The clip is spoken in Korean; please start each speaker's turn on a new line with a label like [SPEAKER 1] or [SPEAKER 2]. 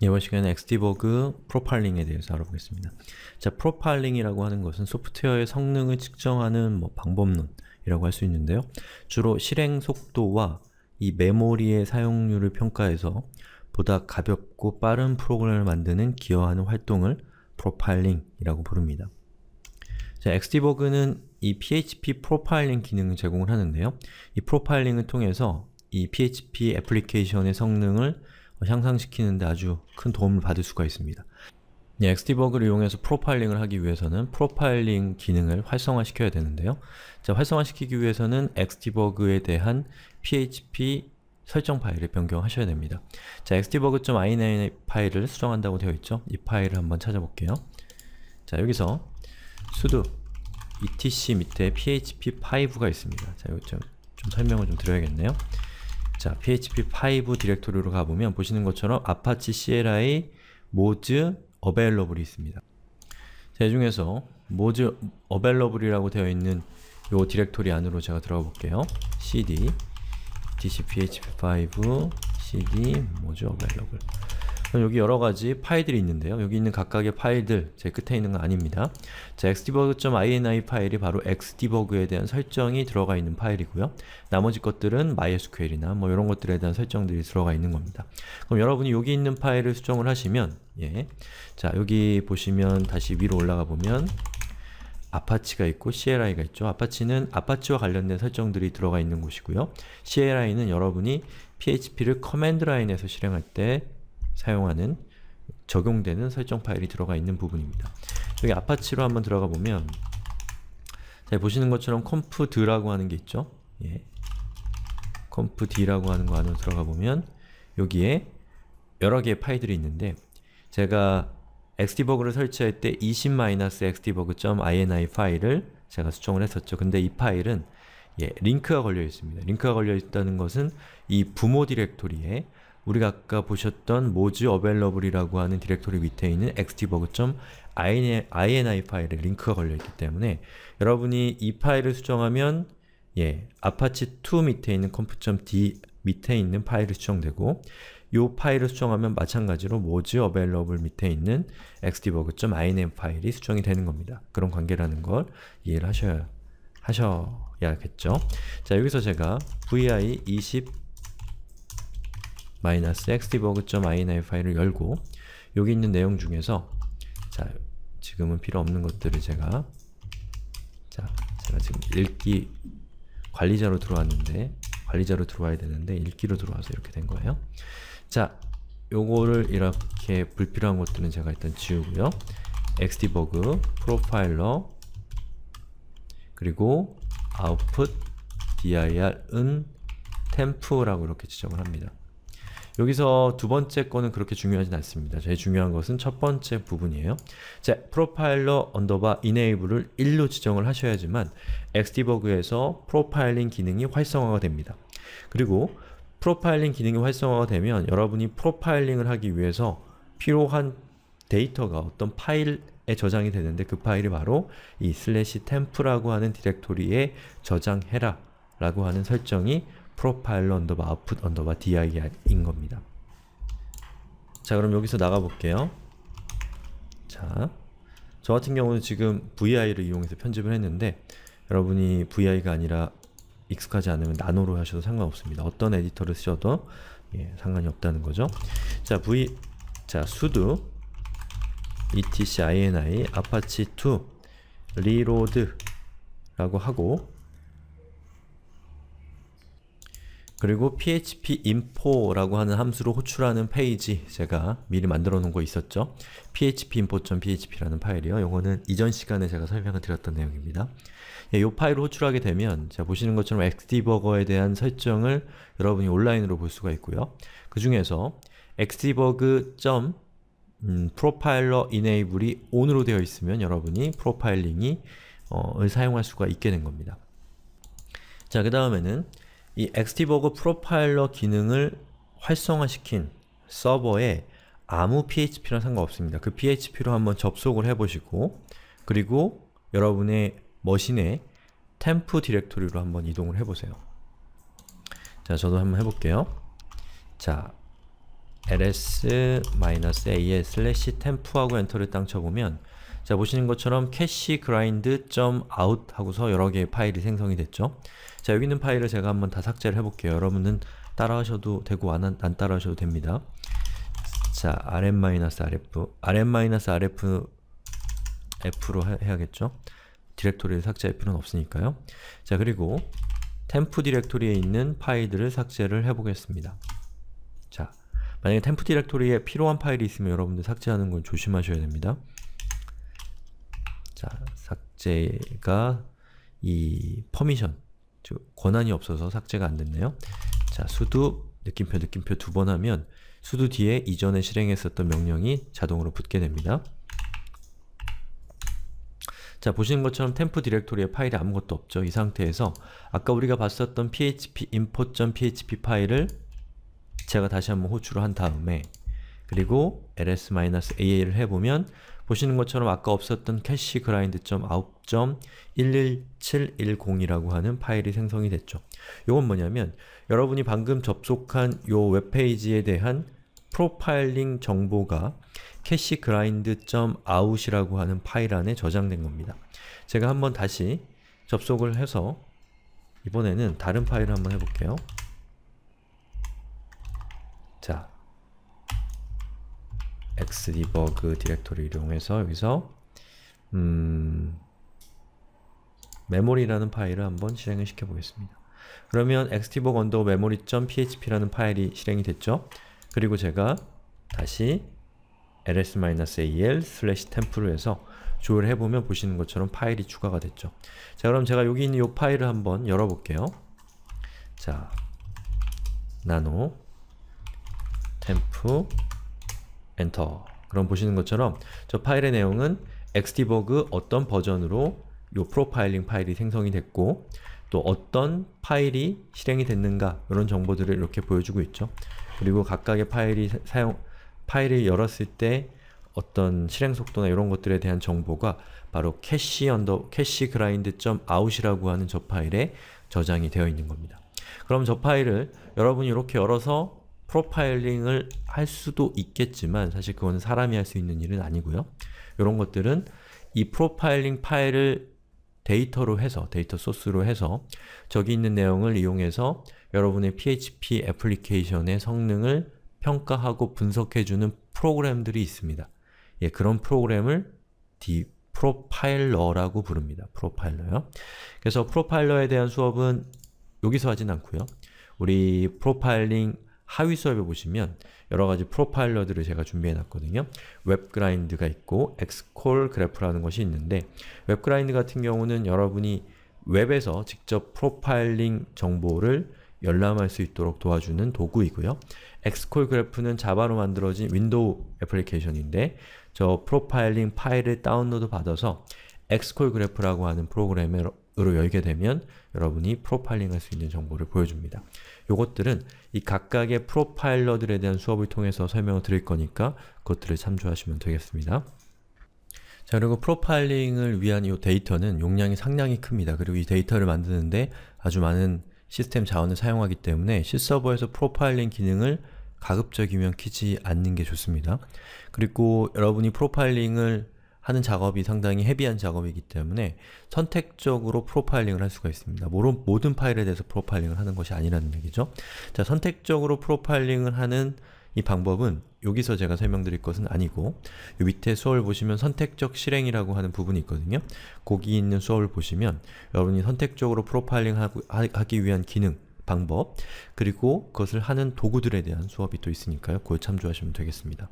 [SPEAKER 1] 이번 시간에 엑스티버그 프로파일링에 대해서 알아보겠습니다. 자, 프로파일링이라고 하는 것은 소프트웨어의 성능을 측정하는 뭐 방법론이라고 할 수 있는데요. 주로 실행 속도와 이 메모리의 사용률을 평가해서 보다 가볍고 빠른 프로그램을 만드는 기여하는 활동을 프로파일링이라고 부릅니다. 자, 엑스티버그는이 PHP 프로파일링 기능을 제공을 하는데요. 이 프로파일링을 통해서 이 PHP 애플리케이션의 성능을 향상시키는데 아주 큰 도움을 받을 수가 있습니다. 예, 엑스티버그를 이용해서 프로파일링을 하기 위해서는 프로파일링 기능을 활성화시켜야 되는데요. 자, 활성화시키기 위해서는 엑스티버그에 대한 PHP 설정 파일을 변경하셔야 됩니다. 자, xdebug.ini 파일을 수정한다고 되어 있죠? 이 파일을 한번 찾아볼게요. 자, 여기서 sudo etc 밑에 php5가 있습니다. 자, 이거 좀, 좀 설명을 좀 드려야겠네요. 자, php5 디렉토리로 가보면 보시는 것처럼 apache cli moz available이 있습니다. 자, 이 중에서 moz available이라고 되어 있는 요 디렉토리 안으로 제가 들어가 볼게요. cd dcphp5 cd moz available 여기 여러 가지 파일들이 있는데요. 여기 있는 각각의 파일들, 제 끝에 있는 건 아닙니다. 자, xdebug.ini 파일이 바로 xdebug에 대한 설정이 들어가 있는 파일이고요. 나머지 것들은 MySQL이나 뭐 이런 것들에 대한 설정들이 들어가 있는 겁니다. 그럼 여러분이 여기 있는 파일을 수정을 하시면 예, 자 여기 보시면 다시 위로 올라가 보면 아파치가 있고 CLI가 있죠. 아파치는 아파치와 관련된 설정들이 들어가 있는 곳이고요. CLI는 여러분이 PHP를 커맨드 라인에서 실행할 때 사용하는 적용되는 설정 파일이 들어가 있는 부분입니다. 여기 아파치로 한번 들어가 보면 자, 보시는 것처럼 컴프드라고 하는 게 있죠? 예. 컴프d라고 하는 거 안으로 들어가 보면 여기에 여러 개의 파일들이 있는데 제가 xdebug를 설치할 때 20-xdebug.ini 파일을 제가 수정을 했었죠. 근데 이 파일은 예, 링크가 걸려 있습니다. 링크가 걸려 있다는 것은 이 부모 디렉토리에 우리가 아까 보셨던 모즈 어벨러블이라고 하는 디렉토리 밑에 있는 xdebug.ini 파일에 링크가 걸려있기 때문에 여러분이 이 파일을 수정하면 예, 아파치2 밑에 있는 컴프.d 밑에 있는 파일이 수정되고 이 파일을 수정하면 마찬가지로 모즈 어벨러블 밑에 있는 xdebug.inm 파일이 수정이 되는 겁니다. 그런 관계라는 걸 이해를 하셔야, 하셔야겠죠. 자, 여기서 제가 vi20 마이너스 xdebug.ini 파일을 열고 여기 있는 내용 중에서 자 지금은 필요 없는 것들을 제가 자 제가 지금 읽기 관리자로 들어왔는데 관리자로 들어와야 되는데 읽기로 들어와서 이렇게 된 거예요. 자 요거를 이렇게 불필요한 것들은 제가 일단 지우고요. xdebug 프로파일러 그리고 output dir은 temp라고 이렇게 지정을 합니다. 여기서 두 번째 거는 그렇게 중요하진 않습니다. 제일 중요한 것은 첫 번째 부분이에요. 자, 프로파일러 언더바 enable을 1로 지정을 하셔야지만 엑스디버그에서 프로파일링 기능이 활성화가 됩니다. 그리고 프로파일링 기능이 활성화가 되면 여러분이 프로파일링을 하기 위해서 필요한 데이터가 어떤 파일 에 저장이 되는데 그 파일이 바로 이 슬래시 템프라고 하는 디렉토리에 저장해라 라고 하는 설정이 profile 더바 output 언더바 dir인 겁니다. 자 그럼 여기서 나가볼게요. 자, 저 같은 경우는 지금 vi를 이용해서 편집을 했는데 여러분이 vi가 아니라 익숙하지 않으면 나노로 하셔도 상관없습니다. 어떤 에디터를 쓰셔도 예, 상관이 없다는 거죠. 자, v 자, sudo etcini apache2 reload라고 하고 그리고 php info라고 하는 함수로 호출하는 페이지 제가 미리 만들어 놓은 거 있었죠? php info.php라는 파일이요. 이거는 이전 시간에 제가 설명을 드렸던 내용입니다. 이 예, 파일을 호출하게 되면 제가 보시는 것처럼 x d e b u g 에 대한 설정을 여러분이 온라인으로 볼 수가 있고요. 그 중에서 xdebug. 음, profiler enable이 on으로 되어 있으면 여러분이 프로파일링이 어, 을 사용할 수가 있게 된 겁니다. 자, 그 다음에는 이 엑스티버그 프로파일러 기능을 활성화시킨 서버에 아무 PHP랑 상관없습니다. 그 PHP로 한번 접속을 해보시고 그리고 여러분의 머신에 템프 디렉토리로 한번 이동을 해보세요. 자, 저도 한번 해볼게요. 자, ls-a s temp하고 엔터를 땅 쳐보면 자, 보시는 것처럼 캐시 그라인드.out 하고서 여러 개의 파일이 생성이 됐죠. 자, 여기 있는 파일을 제가 한번 다 삭제를 해볼게요. 여러분은 따라하셔도 되고 안, 안 따라하셔도 됩니다. 자, rm-rf, rm-rf f로 해, 해야겠죠? 디렉토리를 삭제할 필요는 없으니까요. 자, 그리고 템프 디렉토리에 있는 파일들을 삭제를 해보겠습니다. 자, 만약에 템프 디렉토리에 필요한 파일이 있으면 여러분들 삭제하는 건 조심하셔야 됩니다. 자, 삭제가 이 퍼미션, 즉 권한이 없어서 삭제가 안 됐네요. 자, s u 느낌표 느낌표 두 번 하면 s u 뒤에 이전에 실행했었던 명령이 자동으로 붙게 됩니다. 자, 보시는 것처럼 템프 디렉토리에 파일이 아무것도 없죠. 이 상태에서 아까 우리가 봤었던 php import.php 파일을 제가 다시 한번 호출을 한 다음에 그리고 ls-a를 해보면 보시는 것처럼 아까 없었던 캐시 그라인드.점 아웃.점 1 1 7 1 0이라고 하는 파일이 생성이 됐죠. 이건 뭐냐면 여러분이 방금 접속한 이 웹페이지에 대한 프로파일링 정보가 캐시 그라인드.점 아웃이라고 하는 파일 안에 저장된 겁니다. 제가 한번 다시 접속을 해서 이번에는 다른 파일을 한번 해볼게요. 자, xdebug 그 디렉토리 이용해서 여기서 음, 메모리라는 파일을 한번 실행을 시켜보겠습니다. 그러면 xdebug 언더 memory.php라는 파일이 실행이 됐죠? 그리고 제가 다시 ls-al 슬래시 템프를 해서 조회를 해보면 보시는 것처럼 파일이 추가가 됐죠. 자 그럼 제가 여기 있는 이 파일을 한번 열어볼게요. 자, nano temp 엔터 그럼 보시는 것처럼 저 파일의 내용은 엑스디버그 어떤 버전으로 요 프로파일링 파일이 생성이 됐고 또 어떤 파일이 실행이 됐는가 이런 정보들을 이렇게 보여주고 있죠. 그리고 각각의 파일이 사용 파일을 열었을 때 어떤 실행 속도나 이런 것들에 대한 정보가 바로 캐시 언더 캐시 그라인드.out이라고 하는 저 파일에 저장이 되어 있는 겁니다. 그럼 저 파일을 여러분이 이렇게 열어서 프로파일링을 할 수도 있겠지만 사실 그건 사람이 할 수 있는 일은 아니고요. 이런 것들은 이 프로파일링 파일을 데이터로 해서, 데이터 소스로 해서 저기 있는 내용을 이용해서 여러분의 PHP 애플리케이션의 성능을 평가하고 분석해주는 프로그램들이 있습니다. 예, 그런 프로그램을 디, 프로파일러라고 부릅니다. 프로파일러요. 그래서 프로파일러에 대한 수업은 여기서 하진 않고요. 우리 프로파일링 하위 수업에 보시면 여러 가지 프로파일러들을 제가 준비해 놨거든요. 웹그라인드가 있고 엑스콜 그래프라는 것이 있는데 웹그라인드 같은 경우는 여러분이 웹에서 직접 프로파일링 정보를 열람할 수 있도록 도와주는 도구이고요. 엑스콜 그래프는 자바로 만들어진 윈도우 애플리케이션인데 저 프로파일링 파일을 다운로드 받아서 엑스콜 그래프라고 하는 프로그램에 으로 열게 되면 여러분이 프로파일링 할 수 있는 정보를 보여줍니다. 요것들은 이 각각의 프로파일러들에 대한 수업을 통해서 설명을 드릴 거니까 그것들을 참조하시면 되겠습니다. 자 그리고 프로파일링을 위한 이 데이터는 용량이 상당히 큽니다. 그리고 이 데이터를 만드는데 아주 많은 시스템 자원을 사용하기 때문에 C 서버에서 프로파일링 기능을 가급적이면 키지 않는 게 좋습니다. 그리고 여러분이 프로파일링을 하는 작업이 상당히 헤비한 작업이기 때문에 선택적으로 프로파일링을 할 수가 있습니다. 모든, 모든 파일에 대해서 프로파일링을 하는 것이 아니라는 얘기죠. 자, 선택적으로 프로파일링을 하는 이 방법은 여기서 제가 설명드릴 것은 아니고 요 밑에 수업을 보시면 선택적 실행이라고 하는 부분이 있거든요. 거기 있는 수업을 보시면 여러분이 선택적으로 프로파일링 하기 위한 기능, 방법, 그리고 그것을 하는 도구들에 대한 수업이 또 있으니까요. 그걸 참조하시면 되겠습니다.